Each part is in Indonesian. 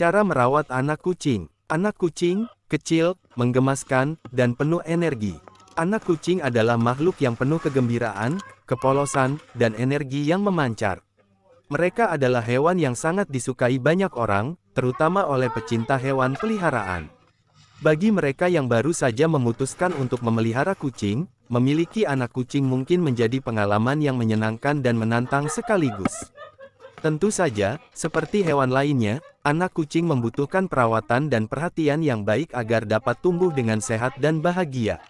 Cara merawat anak kucing. Anak kucing, kecil, menggemaskan, dan penuh energi. Anak kucing adalah makhluk yang penuh kegembiraan, kepolosan, dan energi yang memancar. Mereka adalah hewan yang sangat disukai banyak orang, terutama oleh pecinta hewan peliharaan. Bagi mereka yang baru saja memutuskan untuk memelihara kucing, memiliki anak kucing mungkin menjadi pengalaman yang menyenangkan dan menantang sekaligus. Tentu saja, seperti hewan lainnya, anak kucing membutuhkan perawatan dan perhatian yang baik agar dapat tumbuh dengan sehat dan bahagia.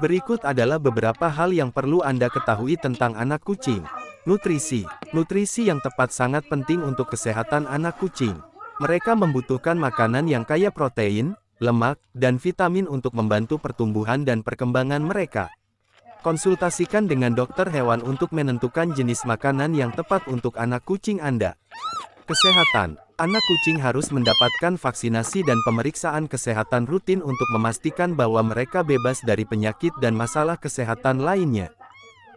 Berikut adalah beberapa hal yang perlu Anda ketahui tentang anak kucing. Nutrisi Nutrisi yang tepat sangat penting untuk kesehatan anak kucing. Mereka membutuhkan makanan yang kaya protein, lemak, dan vitamin untuk membantu pertumbuhan dan perkembangan mereka. Konsultasikan dengan dokter hewan untuk menentukan jenis makanan yang tepat untuk anak kucing Anda. Kesehatan Anak kucing harus mendapatkan vaksinasi dan pemeriksaan kesehatan rutin untuk memastikan bahwa mereka bebas dari penyakit dan masalah kesehatan lainnya.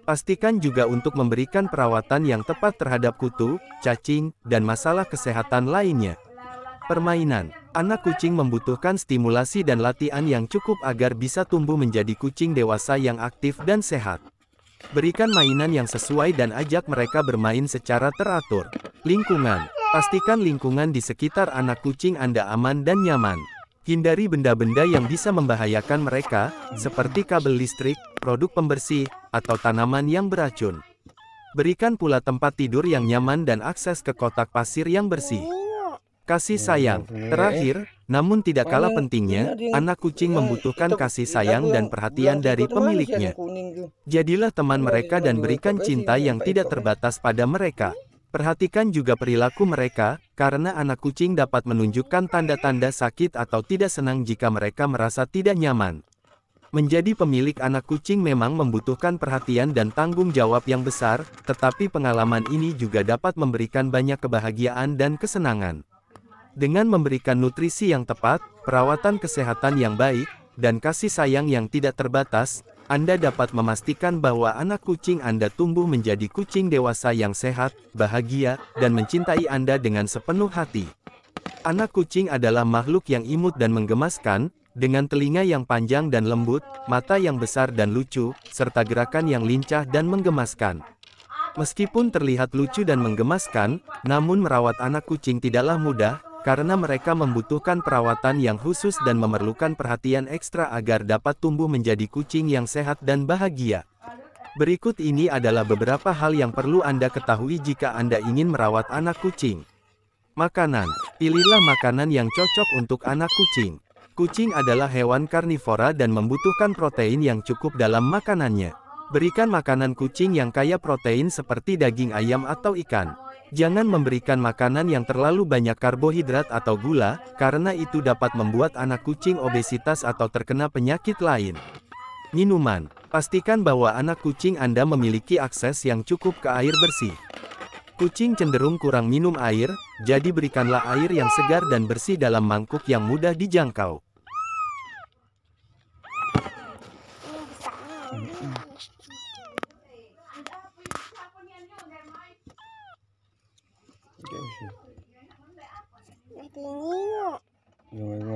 Pastikan juga untuk memberikan perawatan yang tepat terhadap kutu, cacing, dan masalah kesehatan lainnya. Permainan Anak kucing membutuhkan stimulasi dan latihan yang cukup agar bisa tumbuh menjadi kucing dewasa yang aktif dan sehat. Berikan mainan yang sesuai dan ajak mereka bermain secara teratur. Lingkungan Pastikan lingkungan di sekitar anak kucing Anda aman dan nyaman. Hindari benda-benda yang bisa membahayakan mereka, seperti kabel listrik, produk pembersih, atau tanaman yang beracun. Berikan pula tempat tidur yang nyaman dan akses ke kotak pasir yang bersih. Kasih hmm, sayang. Terakhir, namun tidak kalah pentingnya, anak kucing eh, membutuhkan kasih sayang dan perhatian dari gitu pemiliknya. Jadilah teman iya, mereka iya, dan iya, berikan cinta yang tidak terbatas pada mereka. Perhatikan juga perilaku mereka, karena anak kucing dapat menunjukkan tanda-tanda sakit atau tidak senang jika mereka merasa tidak nyaman. Menjadi pemilik anak kucing memang membutuhkan perhatian dan tanggung jawab yang besar, tetapi pengalaman ini juga dapat memberikan banyak kebahagiaan dan kesenangan. Dengan memberikan nutrisi yang tepat, perawatan kesehatan yang baik, dan kasih sayang yang tidak terbatas, Anda dapat memastikan bahwa anak kucing Anda tumbuh menjadi kucing dewasa yang sehat, bahagia, dan mencintai Anda dengan sepenuh hati. Anak kucing adalah makhluk yang imut dan menggemaskan, dengan telinga yang panjang dan lembut, mata yang besar dan lucu, serta gerakan yang lincah dan menggemaskan. Meskipun terlihat lucu dan menggemaskan, namun merawat anak kucing tidaklah mudah, karena mereka membutuhkan perawatan yang khusus dan memerlukan perhatian ekstra agar dapat tumbuh menjadi kucing yang sehat dan bahagia. Berikut ini adalah beberapa hal yang perlu Anda ketahui jika Anda ingin merawat anak kucing. Makanan. Pilihlah makanan yang cocok untuk anak kucing. Kucing adalah hewan karnivora dan membutuhkan protein yang cukup dalam makanannya. Berikan makanan kucing yang kaya protein seperti daging ayam atau ikan. Jangan memberikan makanan yang terlalu banyak karbohidrat atau gula, karena itu dapat membuat anak kucing obesitas atau terkena penyakit lain. Minuman. Pastikan bahwa anak kucing Anda memiliki akses yang cukup ke air bersih. Kucing cenderung kurang minum air, jadi berikanlah air yang segar dan bersih dalam mangkuk yang mudah dijangkau. 就是，那给你了。因